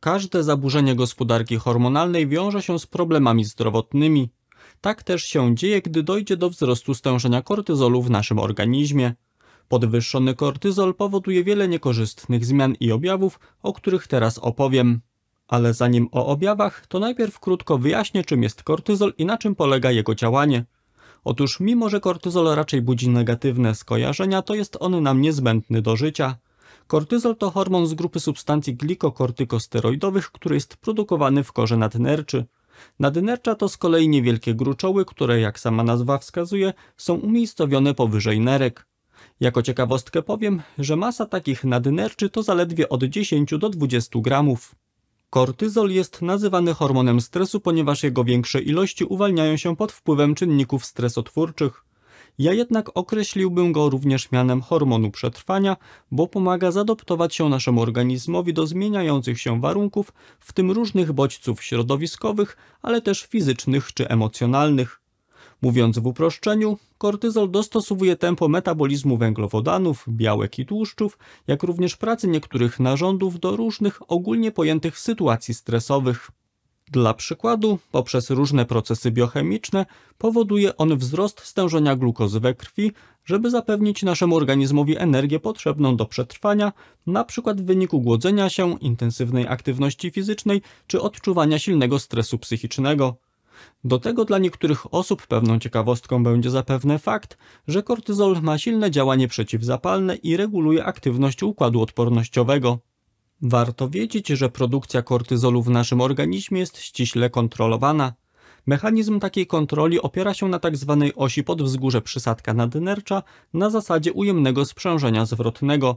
Każde zaburzenie gospodarki hormonalnej wiąże się z problemami zdrowotnymi. Tak też się dzieje, gdy dojdzie do wzrostu stężenia kortyzolu w naszym organizmie. Podwyższony kortyzol powoduje wiele niekorzystnych zmian i objawów, o których teraz opowiem. Ale zanim o objawach, to najpierw krótko wyjaśnię, czym jest kortyzol i na czym polega jego działanie. Otóż mimo, że kortyzol raczej budzi negatywne skojarzenia, to jest on nam niezbędny do życia – Kortyzol to hormon z grupy substancji glikokortykosteroidowych, który jest produkowany w korze nadnerczy. Nadnercza to z kolei niewielkie gruczoły, które, jak sama nazwa wskazuje, są umiejscowione powyżej nerek. Jako ciekawostkę powiem, że masa takich nadnerczy to zaledwie od 10 do 20 gramów. Kortyzol jest nazywany hormonem stresu, ponieważ jego większe ilości uwalniają się pod wpływem czynników stresotwórczych. Ja jednak określiłbym go również mianem hormonu przetrwania, bo pomaga zadoptować się naszemu organizmowi do zmieniających się warunków, w tym różnych bodźców środowiskowych, ale też fizycznych czy emocjonalnych. Mówiąc w uproszczeniu, kortyzol dostosowuje tempo metabolizmu węglowodanów, białek i tłuszczów, jak również pracy niektórych narządów do różnych ogólnie pojętych sytuacji stresowych. Dla przykładu, poprzez różne procesy biochemiczne powoduje on wzrost stężenia glukozy we krwi, żeby zapewnić naszemu organizmowi energię potrzebną do przetrwania, np. w wyniku głodzenia się, intensywnej aktywności fizycznej czy odczuwania silnego stresu psychicznego. Do tego dla niektórych osób pewną ciekawostką będzie zapewne fakt, że kortyzol ma silne działanie przeciwzapalne i reguluje aktywność układu odpornościowego. Warto wiedzieć, że produkcja kortyzolu w naszym organizmie jest ściśle kontrolowana. Mechanizm takiej kontroli opiera się na tzw. Tak osi podwzgórze przysadka nadnercza na zasadzie ujemnego sprzężenia zwrotnego.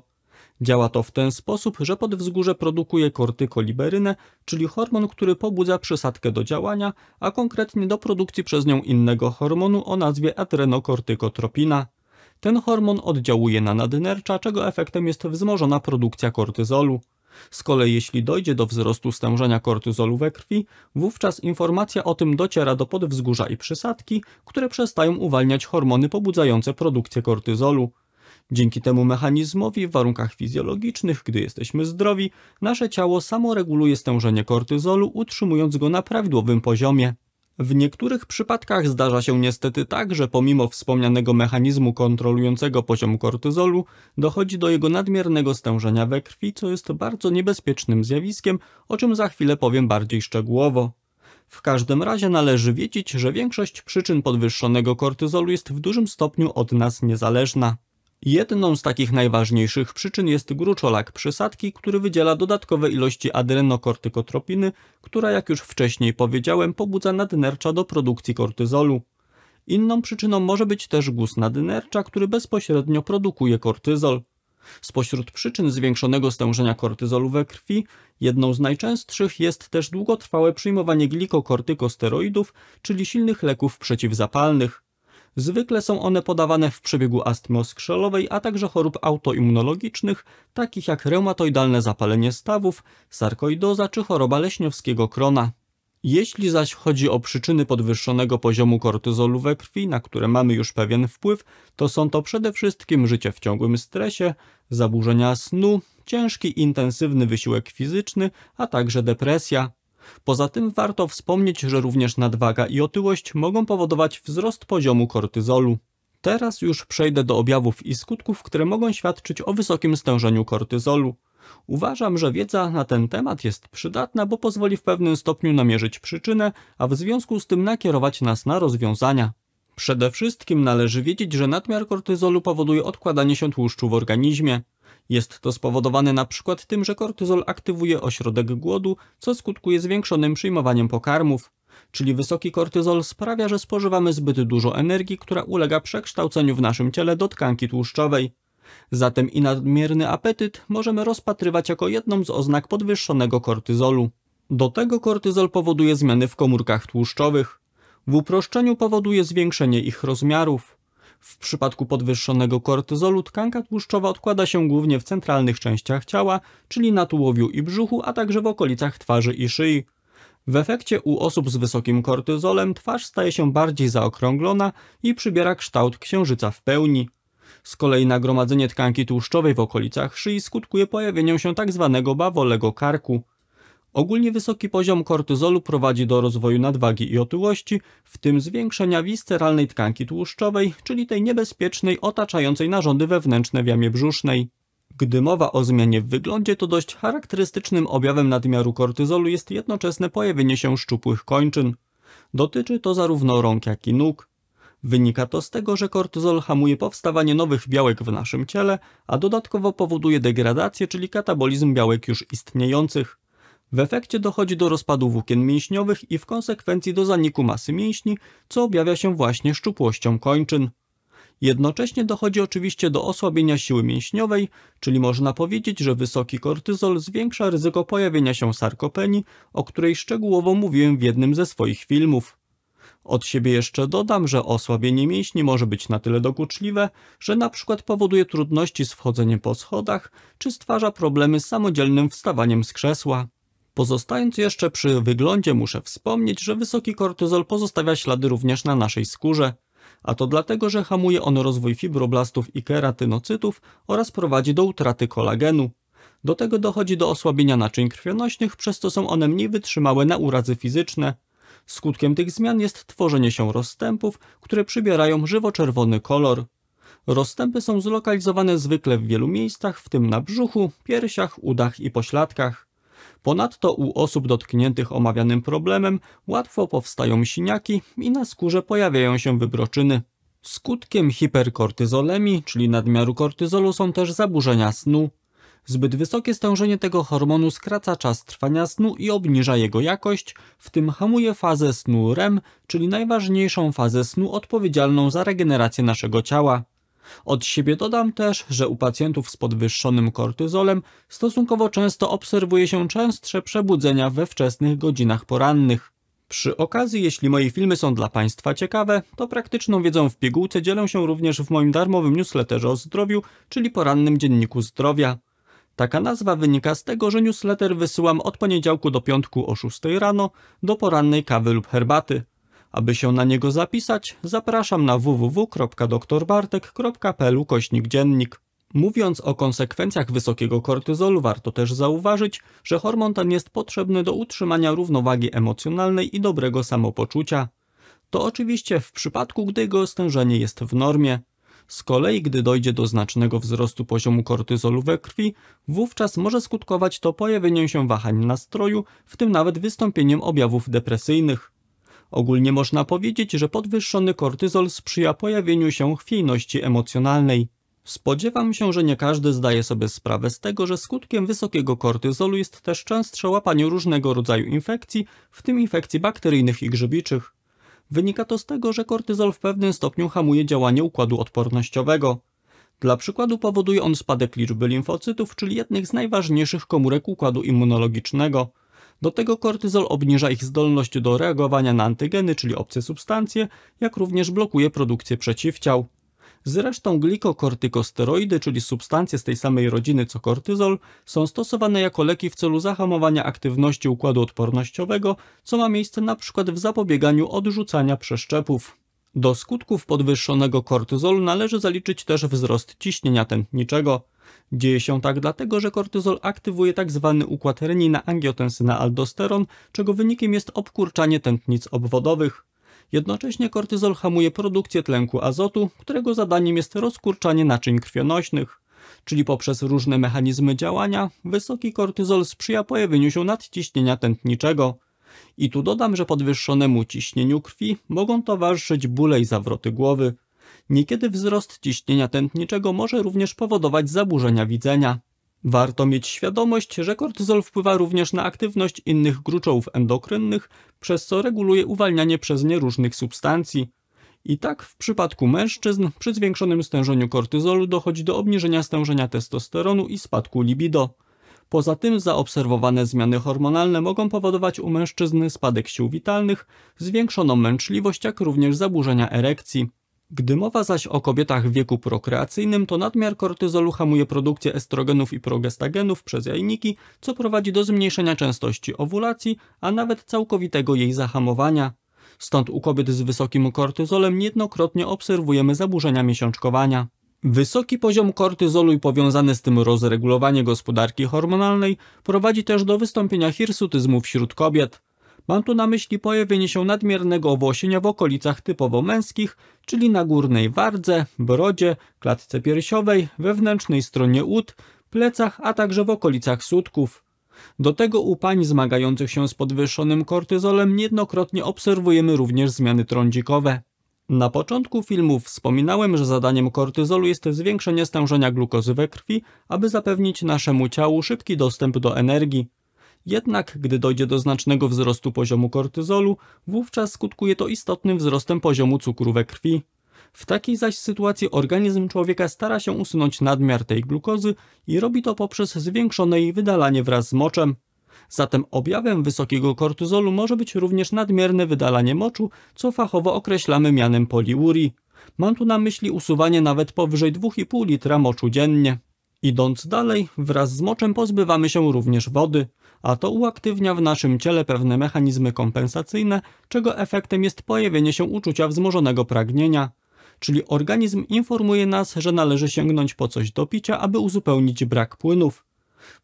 Działa to w ten sposób, że podwzgórze produkuje kortykoliberynę, czyli hormon, który pobudza przysadkę do działania, a konkretnie do produkcji przez nią innego hormonu o nazwie adrenokortykotropina. Ten hormon oddziałuje na nadnercza, czego efektem jest wzmożona produkcja kortyzolu. Z kolei jeśli dojdzie do wzrostu stężenia kortyzolu we krwi, wówczas informacja o tym dociera do podwzgórza i przysadki, które przestają uwalniać hormony pobudzające produkcję kortyzolu. Dzięki temu mechanizmowi w warunkach fizjologicznych, gdy jesteśmy zdrowi, nasze ciało samo reguluje stężenie kortyzolu, utrzymując go na prawidłowym poziomie. W niektórych przypadkach zdarza się niestety tak, że pomimo wspomnianego mechanizmu kontrolującego poziom kortyzolu, dochodzi do jego nadmiernego stężenia we krwi, co jest bardzo niebezpiecznym zjawiskiem, o czym za chwilę powiem bardziej szczegółowo. W każdym razie należy wiedzieć, że większość przyczyn podwyższonego kortyzolu jest w dużym stopniu od nas niezależna. Jedną z takich najważniejszych przyczyn jest gruczolak przysadki, który wydziela dodatkowe ilości adrenokortykotropiny, która jak już wcześniej powiedziałem pobudza nadnercza do produkcji kortyzolu. Inną przyczyną może być też guz nadnercza, który bezpośrednio produkuje kortyzol. Spośród przyczyn zwiększonego stężenia kortyzolu we krwi, jedną z najczęstszych jest też długotrwałe przyjmowanie glikokortykosteroidów, czyli silnych leków przeciwzapalnych. Zwykle są one podawane w przebiegu astmy oskrzelowej, a także chorób autoimmunologicznych, takich jak reumatoidalne zapalenie stawów, sarkoidoza czy choroba leśniowskiego krona. Jeśli zaś chodzi o przyczyny podwyższonego poziomu kortyzolu we krwi, na które mamy już pewien wpływ, to są to przede wszystkim życie w ciągłym stresie, zaburzenia snu, ciężki intensywny wysiłek fizyczny, a także depresja. Poza tym warto wspomnieć, że również nadwaga i otyłość mogą powodować wzrost poziomu kortyzolu. Teraz już przejdę do objawów i skutków, które mogą świadczyć o wysokim stężeniu kortyzolu. Uważam, że wiedza na ten temat jest przydatna, bo pozwoli w pewnym stopniu namierzyć przyczynę, a w związku z tym nakierować nas na rozwiązania. Przede wszystkim należy wiedzieć, że nadmiar kortyzolu powoduje odkładanie się tłuszczu w organizmie. Jest to spowodowane na przykład tym, że kortyzol aktywuje ośrodek głodu, co skutkuje zwiększonym przyjmowaniem pokarmów. Czyli wysoki kortyzol sprawia, że spożywamy zbyt dużo energii, która ulega przekształceniu w naszym ciele do tkanki tłuszczowej. Zatem i nadmierny apetyt możemy rozpatrywać jako jedną z oznak podwyższonego kortyzolu. Do tego kortyzol powoduje zmiany w komórkach tłuszczowych. W uproszczeniu powoduje zwiększenie ich rozmiarów. W przypadku podwyższonego kortyzolu tkanka tłuszczowa odkłada się głównie w centralnych częściach ciała, czyli na tułowiu i brzuchu, a także w okolicach twarzy i szyi. W efekcie u osób z wysokim kortyzolem twarz staje się bardziej zaokrąglona i przybiera kształt księżyca w pełni. Z kolei nagromadzenie tkanki tłuszczowej w okolicach szyi skutkuje pojawieniem się tzw. Tak bawolego karku. Ogólnie wysoki poziom kortyzolu prowadzi do rozwoju nadwagi i otyłości, w tym zwiększenia wisceralnej tkanki tłuszczowej, czyli tej niebezpiecznej otaczającej narządy wewnętrzne w jamie brzusznej. Gdy mowa o zmianie w wyglądzie, to dość charakterystycznym objawem nadmiaru kortyzolu jest jednoczesne pojawienie się szczupłych kończyn. Dotyczy to zarówno rąk, jak i nóg. Wynika to z tego, że kortyzol hamuje powstawanie nowych białek w naszym ciele, a dodatkowo powoduje degradację, czyli katabolizm białek już istniejących. W efekcie dochodzi do rozpadu włókien mięśniowych i w konsekwencji do zaniku masy mięśni, co objawia się właśnie szczupłością kończyn. Jednocześnie dochodzi oczywiście do osłabienia siły mięśniowej, czyli można powiedzieć, że wysoki kortyzol zwiększa ryzyko pojawienia się sarkopenii, o której szczegółowo mówiłem w jednym ze swoich filmów. Od siebie jeszcze dodam, że osłabienie mięśni może być na tyle dokuczliwe, że na przykład powoduje trudności z wchodzeniem po schodach, czy stwarza problemy z samodzielnym wstawaniem z krzesła. Pozostając jeszcze przy wyglądzie muszę wspomnieć, że wysoki kortyzol pozostawia ślady również na naszej skórze, a to dlatego, że hamuje on rozwój fibroblastów i keratynocytów oraz prowadzi do utraty kolagenu. Do tego dochodzi do osłabienia naczyń krwionośnych, przez co są one mniej wytrzymałe na urazy fizyczne. Skutkiem tych zmian jest tworzenie się rozstępów, które przybierają żywo-czerwony kolor. Rozstępy są zlokalizowane zwykle w wielu miejscach, w tym na brzuchu, piersiach, udach i pośladkach. Ponadto u osób dotkniętych omawianym problemem łatwo powstają siniaki i na skórze pojawiają się wybroczyny. Skutkiem hiperkortyzolemii, czyli nadmiaru kortyzolu są też zaburzenia snu. Zbyt wysokie stężenie tego hormonu skraca czas trwania snu i obniża jego jakość, w tym hamuje fazę snu REM, czyli najważniejszą fazę snu odpowiedzialną za regenerację naszego ciała. Od siebie dodam też, że u pacjentów z podwyższonym kortyzolem stosunkowo często obserwuje się częstsze przebudzenia we wczesnych godzinach porannych. Przy okazji, jeśli moje filmy są dla Państwa ciekawe, to praktyczną wiedzą w pigułce dzielę się również w moim darmowym newsletterze o zdrowiu, czyli porannym dzienniku zdrowia. Taka nazwa wynika z tego, że newsletter wysyłam od poniedziałku do piątku o 6 rano do porannej kawy lub herbaty. Aby się na niego zapisać, zapraszam na www.doktorbartek.pl kośnik dziennik. Mówiąc o konsekwencjach wysokiego kortyzolu, warto też zauważyć, że hormon ten jest potrzebny do utrzymania równowagi emocjonalnej i dobrego samopoczucia. To oczywiście w przypadku, gdy jego stężenie jest w normie. Z kolei, gdy dojdzie do znacznego wzrostu poziomu kortyzolu we krwi, wówczas może skutkować to pojawieniem się wahań nastroju, w tym nawet wystąpieniem objawów depresyjnych. Ogólnie można powiedzieć, że podwyższony kortyzol sprzyja pojawieniu się chwiejności emocjonalnej. Spodziewam się, że nie każdy zdaje sobie sprawę z tego, że skutkiem wysokiego kortyzolu jest też częstsze łapanie różnego rodzaju infekcji, w tym infekcji bakteryjnych i grzybiczych. Wynika to z tego, że kortyzol w pewnym stopniu hamuje działanie układu odpornościowego. Dla przykładu powoduje on spadek liczby limfocytów, czyli jednych z najważniejszych komórek układu immunologicznego – do tego kortyzol obniża ich zdolność do reagowania na antygeny, czyli obce substancje, jak również blokuje produkcję przeciwciał. Zresztą glikokortykosteroidy, czyli substancje z tej samej rodziny co kortyzol, są stosowane jako leki w celu zahamowania aktywności układu odpornościowego, co ma miejsce np. w zapobieganiu odrzucania przeszczepów. Do skutków podwyższonego kortyzolu należy zaliczyć też wzrost ciśnienia tętniczego. Dzieje się tak dlatego, że kortyzol aktywuje tzw. Tak układ renina-angiotensyna-aldosteron, czego wynikiem jest obkurczanie tętnic obwodowych. Jednocześnie kortyzol hamuje produkcję tlenku azotu, którego zadaniem jest rozkurczanie naczyń krwionośnych czyli poprzez różne mechanizmy działania, wysoki kortyzol sprzyja pojawieniu się nadciśnienia tętniczego. I tu dodam, że podwyższonemu ciśnieniu krwi mogą towarzyszyć bóle i zawroty głowy. Niekiedy wzrost ciśnienia tętniczego może również powodować zaburzenia widzenia. Warto mieć świadomość, że kortyzol wpływa również na aktywność innych gruczołów endokrynnych, przez co reguluje uwalnianie przez nie różnych substancji. I tak w przypadku mężczyzn przy zwiększonym stężeniu kortyzolu dochodzi do obniżenia stężenia testosteronu i spadku libido. Poza tym zaobserwowane zmiany hormonalne mogą powodować u mężczyzn spadek sił witalnych, zwiększoną męczliwość, jak również zaburzenia erekcji. Gdy mowa zaś o kobietach w wieku prokreacyjnym, to nadmiar kortyzolu hamuje produkcję estrogenów i progestagenów przez jajniki, co prowadzi do zmniejszenia częstości owulacji, a nawet całkowitego jej zahamowania. Stąd u kobiet z wysokim kortyzolem niejednokrotnie obserwujemy zaburzenia miesiączkowania. Wysoki poziom kortyzolu i powiązane z tym rozregulowanie gospodarki hormonalnej prowadzi też do wystąpienia hirsutyzmu wśród kobiet. Mam tu na myśli pojawienie się nadmiernego owłosienia w okolicach typowo męskich, czyli na górnej wardze, brodzie, klatce piersiowej, wewnętrznej stronie ud, plecach, a także w okolicach sutków. Do tego u pań zmagających się z podwyższonym kortyzolem niejednokrotnie obserwujemy również zmiany trądzikowe. Na początku filmu wspominałem, że zadaniem kortyzolu jest zwiększenie stężenia glukozy we krwi, aby zapewnić naszemu ciału szybki dostęp do energii. Jednak gdy dojdzie do znacznego wzrostu poziomu kortyzolu, wówczas skutkuje to istotnym wzrostem poziomu cukru we krwi. W takiej zaś sytuacji organizm człowieka stara się usunąć nadmiar tej glukozy i robi to poprzez zwiększone jej wydalanie wraz z moczem. Zatem objawem wysokiego kortyzolu może być również nadmierne wydalanie moczu, co fachowo określamy mianem poliurii. Mam tu na myśli usuwanie nawet powyżej 2,5 litra moczu dziennie. Idąc dalej, wraz z moczem pozbywamy się również wody a to uaktywnia w naszym ciele pewne mechanizmy kompensacyjne, czego efektem jest pojawienie się uczucia wzmożonego pragnienia. Czyli organizm informuje nas, że należy sięgnąć po coś do picia, aby uzupełnić brak płynów.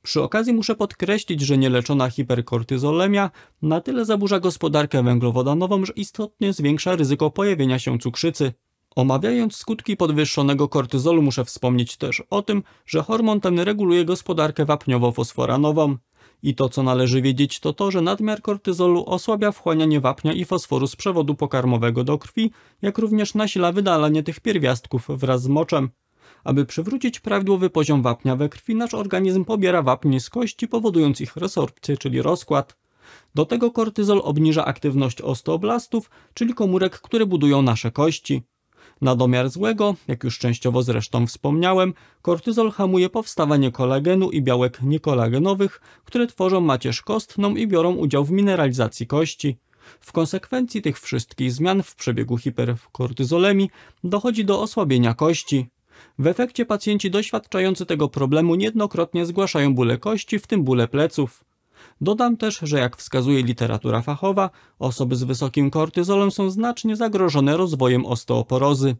Przy okazji muszę podkreślić, że nieleczona hiperkortyzolemia na tyle zaburza gospodarkę węglowodanową, że istotnie zwiększa ryzyko pojawienia się cukrzycy. Omawiając skutki podwyższonego kortyzolu muszę wspomnieć też o tym, że hormon ten reguluje gospodarkę wapniowo-fosforanową. I to, co należy wiedzieć, to to, że nadmiar kortyzolu osłabia wchłanianie wapnia i fosforu z przewodu pokarmowego do krwi, jak również nasila wydalanie tych pierwiastków wraz z moczem. Aby przywrócić prawidłowy poziom wapnia we krwi, nasz organizm pobiera wapnie z kości, powodując ich resorpcję, czyli rozkład. Do tego kortyzol obniża aktywność osteoblastów, czyli komórek, które budują nasze kości. Na domiar złego, jak już częściowo zresztą wspomniałem, kortyzol hamuje powstawanie kolagenu i białek niekolagenowych, które tworzą macierz kostną i biorą udział w mineralizacji kości. W konsekwencji tych wszystkich zmian w przebiegu hiperkortyzolemii dochodzi do osłabienia kości. W efekcie pacjenci doświadczający tego problemu niejednokrotnie zgłaszają bóle kości, w tym bóle pleców. Dodam też, że jak wskazuje literatura fachowa, osoby z wysokim kortyzolem są znacznie zagrożone rozwojem osteoporozy.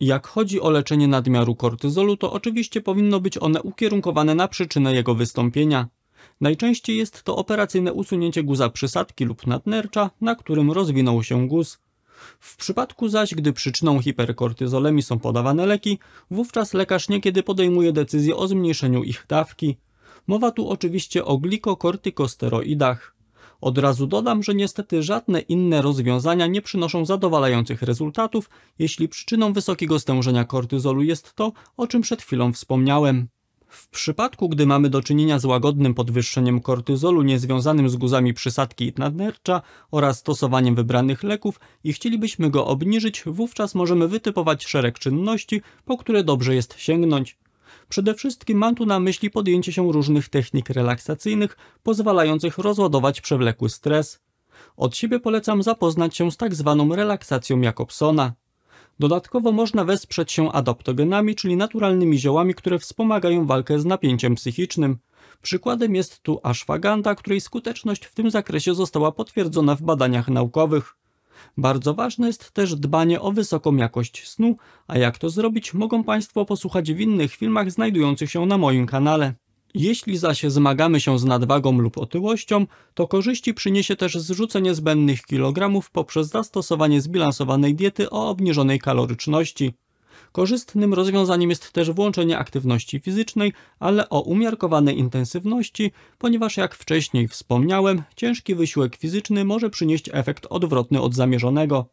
Jak chodzi o leczenie nadmiaru kortyzolu, to oczywiście powinno być one ukierunkowane na przyczynę jego wystąpienia. Najczęściej jest to operacyjne usunięcie guza przysadki lub nadnercza, na którym rozwinął się guz. W przypadku zaś, gdy przyczyną hiperkortyzolemii są podawane leki, wówczas lekarz niekiedy podejmuje decyzję o zmniejszeniu ich dawki. Mowa tu oczywiście o glikokortykosteroidach. Od razu dodam, że niestety żadne inne rozwiązania nie przynoszą zadowalających rezultatów, jeśli przyczyną wysokiego stężenia kortyzolu jest to, o czym przed chwilą wspomniałem. W przypadku, gdy mamy do czynienia z łagodnym podwyższeniem kortyzolu niezwiązanym z guzami przysadki nadnercza oraz stosowaniem wybranych leków i chcielibyśmy go obniżyć, wówczas możemy wytypować szereg czynności, po które dobrze jest sięgnąć. Przede wszystkim mam tu na myśli podjęcie się różnych technik relaksacyjnych pozwalających rozładować przewlekły stres. Od siebie polecam zapoznać się z tak zwaną relaksacją Jacobsona. Dodatkowo można wesprzeć się adaptogenami, czyli naturalnymi ziołami, które wspomagają walkę z napięciem psychicznym. Przykładem jest tu ashwaganda, której skuteczność w tym zakresie została potwierdzona w badaniach naukowych. Bardzo ważne jest też dbanie o wysoką jakość snu, a jak to zrobić mogą Państwo posłuchać w innych filmach znajdujących się na moim kanale. Jeśli zaś zmagamy się z nadwagą lub otyłością, to korzyści przyniesie też zrzucenie zbędnych kilogramów poprzez zastosowanie zbilansowanej diety o obniżonej kaloryczności. Korzystnym rozwiązaniem jest też włączenie aktywności fizycznej, ale o umiarkowanej intensywności, ponieważ jak wcześniej wspomniałem, ciężki wysiłek fizyczny może przynieść efekt odwrotny od zamierzonego.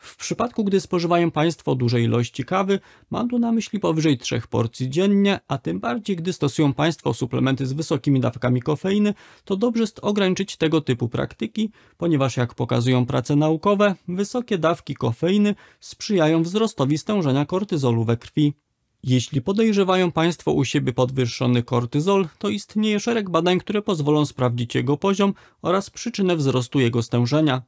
W przypadku, gdy spożywają Państwo duże ilości kawy, mam tu na myśli powyżej 3 porcji dziennie, a tym bardziej, gdy stosują Państwo suplementy z wysokimi dawkami kofeiny, to dobrze jest ograniczyć tego typu praktyki, ponieważ jak pokazują prace naukowe, wysokie dawki kofeiny sprzyjają wzrostowi stężenia kortyzolu we krwi. Jeśli podejrzewają Państwo u siebie podwyższony kortyzol, to istnieje szereg badań, które pozwolą sprawdzić jego poziom oraz przyczynę wzrostu jego stężenia.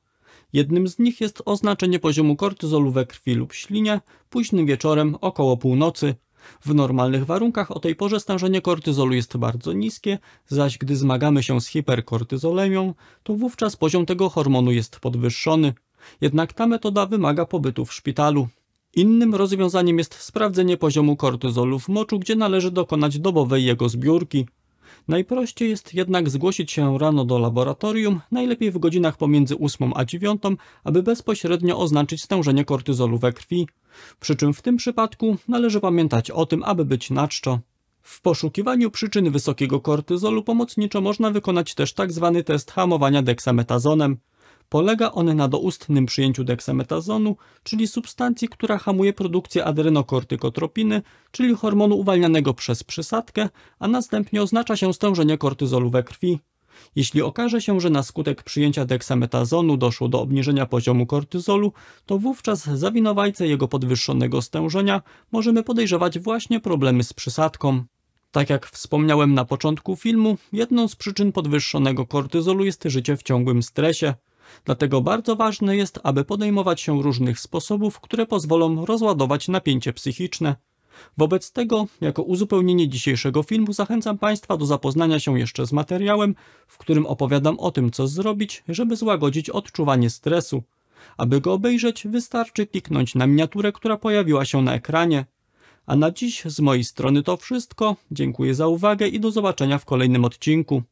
Jednym z nich jest oznaczenie poziomu kortyzolu we krwi lub ślinie późnym wieczorem około północy. W normalnych warunkach o tej porze stężenie kortyzolu jest bardzo niskie, zaś gdy zmagamy się z hiperkortyzolemią, to wówczas poziom tego hormonu jest podwyższony. Jednak ta metoda wymaga pobytu w szpitalu. Innym rozwiązaniem jest sprawdzenie poziomu kortyzolu w moczu, gdzie należy dokonać dobowej jego zbiórki. Najprościej jest jednak zgłosić się rano do laboratorium, najlepiej w godzinach pomiędzy 8 a 9, aby bezpośrednio oznaczyć stężenie kortyzolu we krwi. Przy czym w tym przypadku należy pamiętać o tym, aby być na czczo. W poszukiwaniu przyczyn wysokiego kortyzolu pomocniczo można wykonać też tzw. Tak test hamowania deksametazonem. Polega on na doustnym przyjęciu deksametazonu, czyli substancji, która hamuje produkcję adrenokortykotropiny, czyli hormonu uwalnianego przez przysadkę, a następnie oznacza się stężenie kortyzolu we krwi. Jeśli okaże się, że na skutek przyjęcia deksametazonu doszło do obniżenia poziomu kortyzolu, to wówczas za winowajcę jego podwyższonego stężenia możemy podejrzewać właśnie problemy z przysadką. Tak jak wspomniałem na początku filmu, jedną z przyczyn podwyższonego kortyzolu jest życie w ciągłym stresie. Dlatego bardzo ważne jest, aby podejmować się różnych sposobów, które pozwolą rozładować napięcie psychiczne. Wobec tego, jako uzupełnienie dzisiejszego filmu, zachęcam Państwa do zapoznania się jeszcze z materiałem, w którym opowiadam o tym, co zrobić, żeby złagodzić odczuwanie stresu. Aby go obejrzeć, wystarczy kliknąć na miniaturę, która pojawiła się na ekranie. A na dziś z mojej strony to wszystko. Dziękuję za uwagę i do zobaczenia w kolejnym odcinku.